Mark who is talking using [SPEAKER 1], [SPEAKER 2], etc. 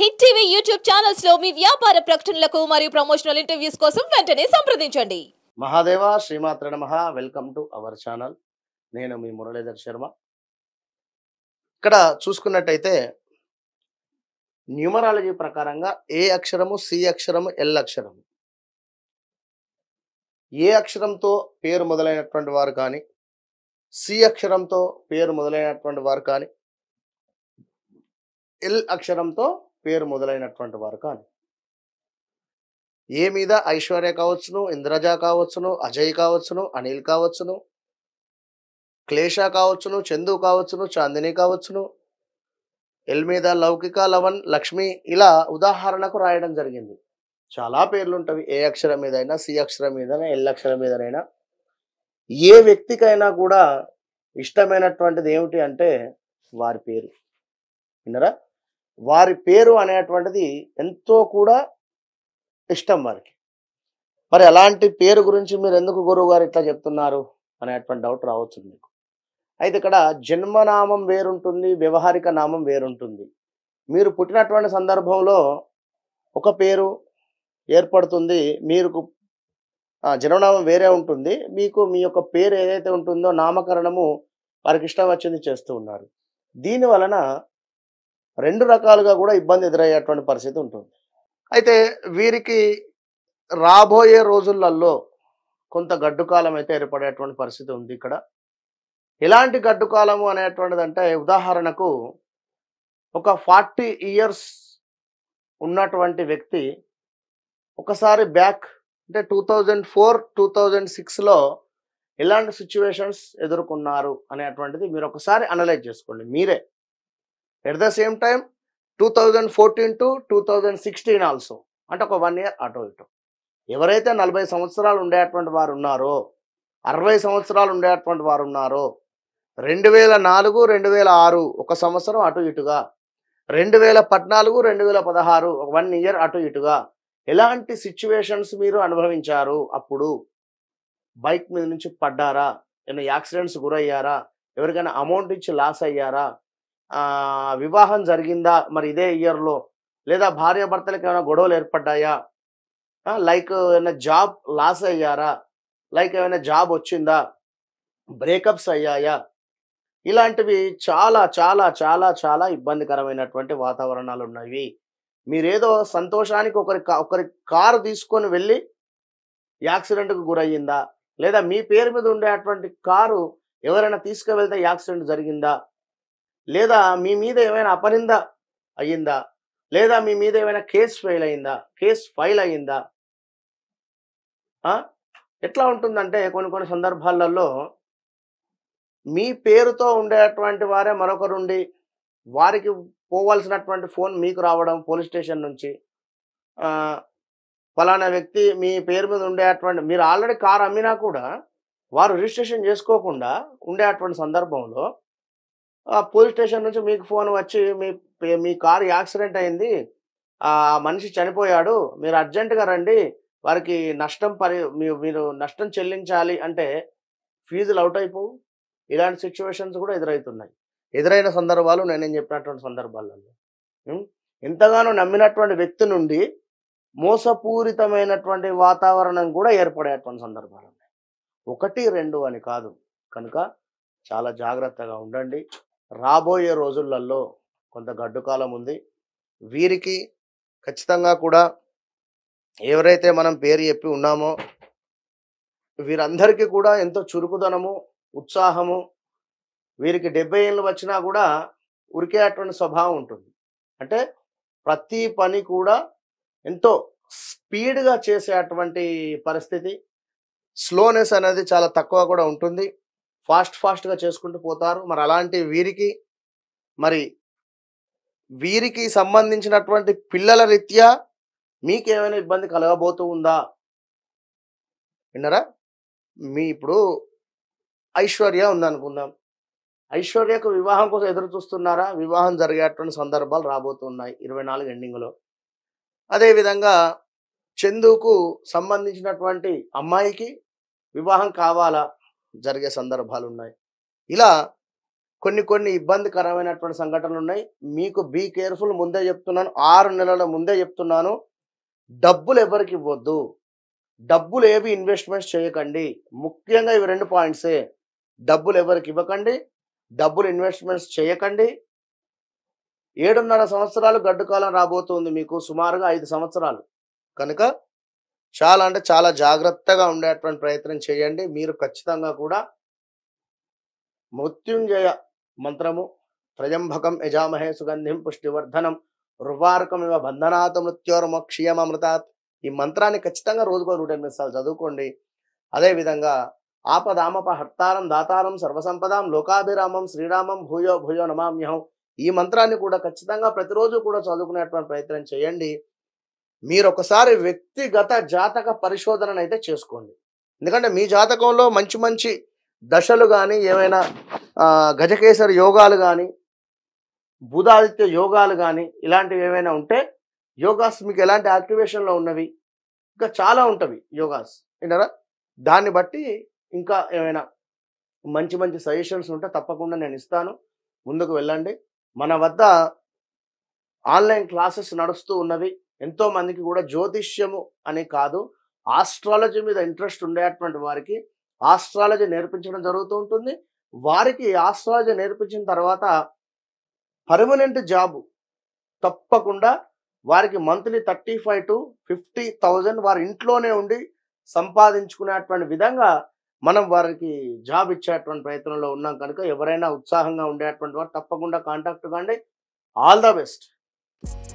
[SPEAKER 1] hit TV YouTube channels లో మీ వ్యాపార ప్రకటనలకు మరియు ప్రమోషనల్ ఇంటర్వ్యూస్ కోసం వెంటనే సంప్రదించండి మహాదేవ శ్రీమాత్ర నమ వెల్కమ్ టు అవర్ ఛానల్ నేను మీ మురళీధర్ శర్మ ఇక్కడ చూసుకున్నట్టయితే న్యూమరాలజీ ప్రకారంగా ఏ అక్షరము సి అక్షరము ఎల్ అక్షరము ఏ అక్షరంతో పేరు మొదలైనటువంటి వారు కానీ సి అక్షరంతో పేరు మొదలైనటువంటి వారు కానీ ఎల్ అక్షరంతో పేరు మొదలైనటువంటి వారు కానీ ఏ మీద ఐశ్వర్య కావచ్చును ఇంద్రజ కావచ్చును అజయ్ కావచ్చును అనిల్ కావచ్చును క్లేష కావచ్చును చందు కావచ్చును చాందిని కావచ్చును ఎల్ మీద లౌకిక లవన్ లక్ష్మి ఇలా ఉదాహరణకు రాయడం జరిగింది చాలా పేర్లు ఉంటవి ఏ అక్షరం అయినా సి అక్షరం మీదైనా ఎల్ అక్షరం మీదనైనా ఏ వ్యక్తికైనా కూడా ఇష్టమైనటువంటిది ఏమిటి అంటే వారి పేరు విన్నరా వారి పేరు అనేటువంటిది ఎంతో కూడా ఇష్టం వారికి మరి అలాంటి పేరు గురించి మీరు ఎందుకు గురువు గారు ఇట్లా చెప్తున్నారు అనేటువంటి డౌట్ రావచ్చు మీకు అయితే ఇక్కడ జన్మనామం వేరుంటుంది వ్యవహారిక నామం వేరుంటుంది మీరు పుట్టినటువంటి సందర్భంలో ఒక పేరు ఏర్పడుతుంది మీరు జన్మనామం వేరే ఉంటుంది మీకు మీ యొక్క పేరు ఏదైతే ఉంటుందో నామకరణము వారికి ఇష్టం వచ్చింది చేస్తూ ఉన్నారు దీని వలన రెండు రకాలుగా కూడా ఇబ్బంది ఎదురయ్యేటువంటి పరిస్థితి ఉంటుంది అయితే వీరికి రాబోయే రోజులలో కొంత గడ్డుకాలం అయితే ఏర్పడేటువంటి పరిస్థితి ఉంది ఇక్కడ ఎలాంటి గడ్డుకాలము అనేటువంటిది అంటే ఉదాహరణకు ఒక ఫార్టీ ఇయర్స్ ఉన్నటువంటి వ్యక్తి ఒకసారి బ్యాక్ అంటే two thousand four two thousand సిక్స్లో ఎలాంటి సిచ్యువేషన్స్ ఎదుర్కొన్నారు అనేటువంటిది మీరు ఒకసారి అనలైజ్ చేసుకోండి మీరే at the same time two thousand fourteen to two thousand sixteen also అంటే ఒక వన్ ఇయర్ అటు ఇటు ఎవరైతే నలభై సంవత్సరాలు ఉండేటువంటి వారు ఉన్నారో అరవై సంవత్సరాలు ఉండేటువంటి వారు ఉన్నారో రెండు వేల నాలుగు రెండు వేల ఆరు ఒక సంవత్సరం అటు ఇటుగా రెండు వేల పద్నాలుగు రెండు వేల పదహారు వన్ ఇయర్ అటు ఇటుగా ఎలాంటి సిచ్యువేషన్స్ మీరు అనుభవించారు అప్పుడు బైక్ మీద నుంచి పడ్డారా ఏమైనా యాక్సిడెంట్స్ గురయ్యారా ఎవరికైనా అమౌంట్ ఇచ్చి లాస్ అయ్యారా వివాహం జరిగిందా మరి ఇదే ఇయర్లో లేదా భార్యాభర్తలకు ఏమైనా గొడవలు ఏర్పడ్డాయా లైక్ ఏమైనా జాబ్ లాస్ అయ్యారా లైక్ ఏమైనా జాబ్ వచ్చిందా బ్రేకప్స్ అయ్యాయా ఇలాంటివి చాలా చాలా చాలా చాలా ఇబ్బందికరమైనటువంటి వాతావరణాలు ఉన్నాయి మీరేదో సంతోషానికి ఒకరి ఒకరి కారు తీసుకొని వెళ్ళి యాక్సిడెంట్కు గురయ్యిందా లేదా మీ పేరు మీద ఉండేటువంటి కారు ఎవరైనా తీసుకువెళ్తే యాక్సిడెంట్ జరిగిందా లేదా మీ మీద ఏమైనా అపరింద అయ్యిందా లేదా మీ మీద ఏమైనా కేసు ఫెయిల్ అయిందా కేసు ఫైల్ అయ్యిందా ఎట్లా ఉంటుందంటే కొన్ని కొన్ని సందర్భాలలో మీ పేరుతో ఉండేటువంటి వారే మరొకరుండి వారికి పోవాల్సినటువంటి ఫోన్ మీకు రావడం పోలీస్ స్టేషన్ నుంచి ఫలానా వ్యక్తి మీ పేరు మీద ఉండేటువంటి మీరు ఆల్రెడీ కారు అమ్మినా కూడా వారు రిజిస్ట్రేషన్ చేసుకోకుండా ఉండేటువంటి సందర్భంలో ఆ పోలీస్ స్టేషన్ నుంచి మీకు ఫోన్ వచ్చి మీ మీ కారు యాక్సిడెంట్ అయింది ఆ మనిషి చనిపోయాడు మీరు అర్జెంటుగా రండి వారికి నష్టం పరి మీరు నష్టం చెల్లించాలి అంటే ఫీజులు అవుట్ అయిపోవు ఇలాంటి సిచ్యువేషన్స్ కూడా ఎదురవుతున్నాయి ఎదురైన సందర్భాలు నేనేం చెప్పినటువంటి సందర్భాలలో ఎంతగానో నమ్మినటువంటి వ్యక్తి నుండి మోసపూరితమైనటువంటి వాతావరణం కూడా ఏర్పడేటువంటి సందర్భాలు ఉన్నాయి ఒకటి రెండు అని కాదు కనుక చాలా జాగ్రత్తగా ఉండండి రాబోయే రోజులలో కొంత గడ్డుకాలం ఉంది వీరికి ఖచ్చితంగా కూడా ఎవరైతే మనం పేరు చెప్పి ఉన్నామో వీరందరికీ కూడా ఎంతో చురుకుదనము ఉత్సాహము వీరికి డెబ్బై ఏళ్ళు వచ్చినా కూడా ఉరికే అటువంటి స్వభావం ఉంటుంది అంటే ప్రతి పని కూడా ఎంతో స్పీడ్గా చేసే అటువంటి పరిస్థితి స్లోనెస్ అనేది చాలా తక్కువ కూడా ఉంటుంది ఫాస్ట్ ఫాస్ట్గా చేసుకుంటూ పోతారు మరి అలాంటి వీరికి మరి వీరికి సంబంధించినటువంటి పిల్లల రీత్యా మీకేమైనా ఇబ్బంది కలగబోతూ ఉందా విన్నారా మీ ఇప్పుడు ఐశ్వర్య ఉందనుకుందాం ఐశ్వర్యకు వివాహం కోసం ఎదురు చూస్తున్నారా వివాహం జరిగేటువంటి సందర్భాలు రాబోతున్నాయి ఇరవై నాలుగు ఎండింగ్లో అదేవిధంగా చందుకు సంబంధించినటువంటి అమ్మాయికి వివాహం కావాలా జరిగే సందర్భాలు ఉన్నాయి ఇలా కొన్ని కొన్ని ఇబ్బందికరమైనటువంటి సంఘటనలు ఉన్నాయి మీకు బీ కేర్ఫుల్ ముందే చెప్తున్నాను ఆరు నెలల ముందే చెప్తున్నాను డబ్బులు ఎవరికి ఇవ్వద్దు డబ్బులు ఏవి ఇన్వెస్ట్మెంట్స్ చేయకండి ముఖ్యంగా ఇవి రెండు పాయింట్సే డబ్బులు ఎవరికి ఇవ్వకండి డబ్బులు ఇన్వెస్ట్మెంట్స్ చేయకండి ఏడున్నర సంవత్సరాలు గడ్డుకాలం రాబోతుంది మీకు సుమారుగా ఐదు సంవత్సరాలు కనుక చాలా అంటే చాలా జాగ్రత్తగా ఉండేటువంటి ప్రయత్నం చేయండి మీరు ఖచ్చితంగా కూడా మృత్యుంజయ మంత్రము త్రయంభకం యజామహే సుగంధిం పుష్టివర్ధనం రువార్కం ఇవ బంధనాత్ మృత్యోర్మక్షీయమృతాత్ ఈ మంత్రాన్ని ఖచ్చితంగా రోజుకో నూట ఎనిమిది సార్లు చదువుకోండి అదేవిధంగా ఆపదామప హర్తారం దాతారం సర్వసంపదాం లోకాభిరామం శ్రీరామం భూయో భూయో నమామ్యహం ఈ మంత్రాన్ని కూడా ఖచ్చితంగా ప్రతిరోజు కూడా చదువుకునేటువంటి ప్రయత్నం చేయండి మీరు ఒకసారి వ్యక్తిగత జాతక పరిశోధనను అయితే చేసుకోండి ఎందుకంటే మీ జాతకంలో మంచి మంచి దశలు కానీ ఏమైనా గజకేసరి యోగాలు కానీ బుధాదిత్య యోగాలు కానీ ఇలాంటివి ఏమైనా ఉంటే యోగాస్ మీకు ఎలాంటి యాక్టివేషన్లో ఉన్నవి ఇంకా చాలా ఉంటవి యోగాస్ ఏంటారా దాన్ని బట్టి ఇంకా ఏమైనా మంచి మంచి సజెషన్స్ ఉంటే తప్పకుండా నేను ఇస్తాను ముందుకు వెళ్ళండి మన వద్ద ఆన్లైన్ క్లాసెస్ నడుస్తూ ఉన్నవి ఎంతో మందికి కూడా జ్యోతిష్యము అని కాదు ఆస్ట్రాలజీ మీద ఇంట్రెస్ట్ ఉండేటువంటి వారికి ఆస్ట్రాలజీ నేర్పించడం జరుగుతూ ఉంటుంది వారికి ఆస్ట్రాలజీ నేర్పించిన తర్వాత పర్మనెంట్ జాబ్ తప్పకుండా వారికి monthly thirty five to fifty thousand వారి ఇంట్లోనే ఉండి సంపాదించుకునేటువంటి విధంగా మనం వారికి జాబ్ ఇచ్చేటువంటి ప్రయత్నంలో ఉన్నాం కనుక ఎవరైనా ఉత్సాహంగా ఉండేటువంటి వారు తప్పకుండా కాంటాక్ట్ కాండి ఆల్ ద బెస్ట్